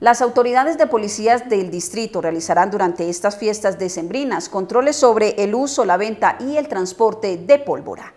Las autoridades de policías del distrito realizarán durante estas fiestas decembrinas controles sobre el uso, la venta y el transporte de pólvora.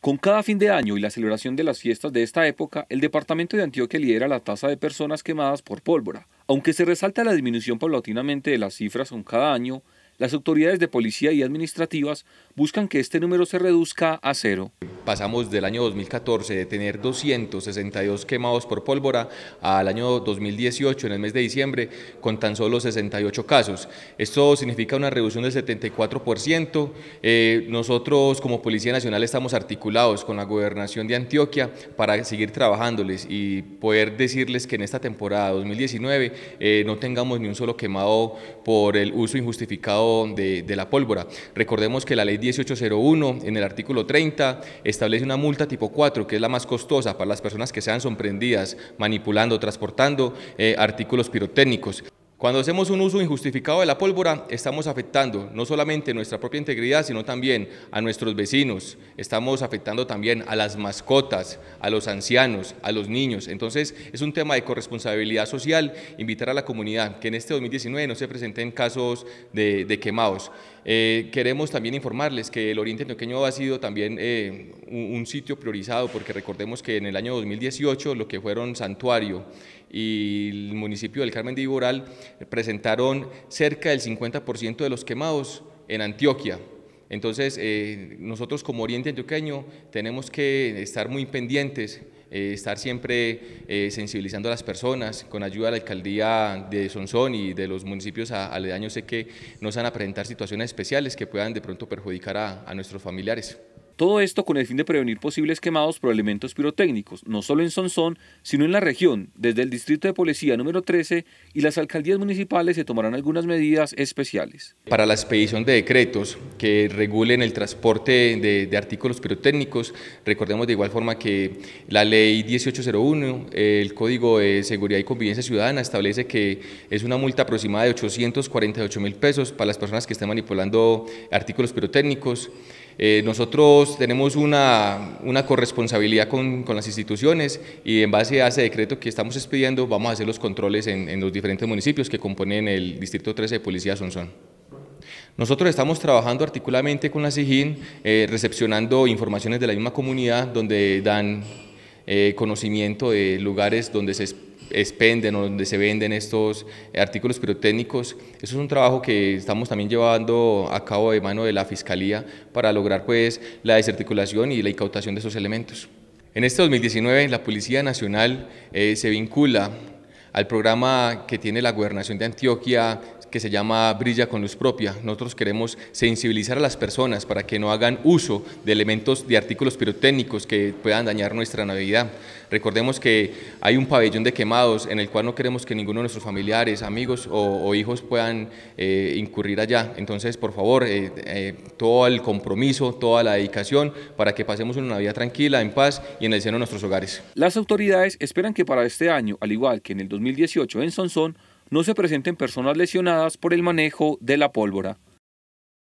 Con cada fin de año y la celebración de las fiestas de esta época, el departamento de Antioquia lidera la tasa de personas quemadas por pólvora. Aunque se resalta la disminución paulatinamente de las cifras con cada año, las autoridades de policía y administrativas buscan que este número se reduzca a cero. Pasamos del año 2014 de tener 262 quemados por pólvora al año 2018, en el mes de diciembre, con tan solo 68 casos. Esto significa una reducción del 74%. Eh, nosotros como Policía Nacional estamos articulados con la Gobernación de Antioquia para seguir trabajándoles y poder decirles que en esta temporada 2019 eh, no tengamos ni un solo quemado por el uso injustificado de, la pólvora. Recordemos que la ley 1801 en el artículo 30 establece una multa tipo 4, que es la más costosa para las personas que sean sorprendidas manipulando, transportando eh, artículos pirotécnicos. Cuando hacemos un uso injustificado de la pólvora, estamos afectando no solamente nuestra propia integridad, sino también a nuestros vecinos. Estamos afectando también a las mascotas, a los ancianos, a los niños. Entonces, es un tema de corresponsabilidad social, invitar a la comunidad que en este 2019 no se presenten casos de, quemados. Eh, queremos también informarles que el Oriente Antioqueño ha sido también eh, un, un sitio priorizado, porque recordemos que en el año 2018 lo que fueron santuario y el municipio del Carmen de Iboral presentaron cerca del 50% de los quemados en Antioquia. Entonces, eh, nosotros como Oriente Antioqueño tenemos que estar muy pendientes, eh, estar siempre eh, sensibilizando a las personas, con ayuda de la alcaldía de Sonsón y de los municipios aledaños, sé que nos van a presentar situaciones especiales que puedan de pronto perjudicar a nuestros familiares. Todo esto con el fin de prevenir posibles quemados por elementos pirotécnicos, no solo en Sonsón, sino en la región. Desde el Distrito de Policía número 13 y las alcaldías municipales se tomarán algunas medidas especiales. Para la expedición de decretos que regulen el transporte de, artículos pirotécnicos, recordemos de igual forma que la ley 1801, el Código de Seguridad y Convivencia Ciudadana, establece que es una multa aproximada de 848 mil pesos para las personas que estén manipulando artículos pirotécnicos. Eh, nosotros tenemos una, una corresponsabilidad con, con, las instituciones y en base a ese decreto que estamos expidiendo vamos a hacer los controles en, en los diferentes municipios que componen el Distrito 13 de Policía Sonsón. Nosotros estamos trabajando articuladamente con la SIGIN, eh, recepcionando informaciones de la misma comunidad donde dan eh, conocimiento de lugares donde se expenden o donde se venden estos eh, artículos pirotécnicos. Eso es un trabajo que estamos también llevando a cabo de mano de la Fiscalía para lograr pues la desarticulación y la incautación de esos elementos. En este 2019 la Policía Nacional eh, se vincula al programa que tiene la Gobernación de Antioquia que se llama Brilla con Luz Propia. Nosotros queremos sensibilizar a las personas para que no hagan uso de elementos de artículos pirotécnicos que puedan dañar nuestra Navidad. Recordemos que hay un pabellón de quemados en el cual no queremos que ninguno de nuestros familiares, amigos o, hijos puedan eh, incurrir allá. Entonces, por favor, eh, eh, todo el compromiso, toda la dedicación para que pasemos una Navidad tranquila, en paz y en el seno de nuestros hogares. Las autoridades esperan que para este año, al igual que en el 2018 en Sonsón, no se presenten personas lesionadas por el manejo de la pólvora.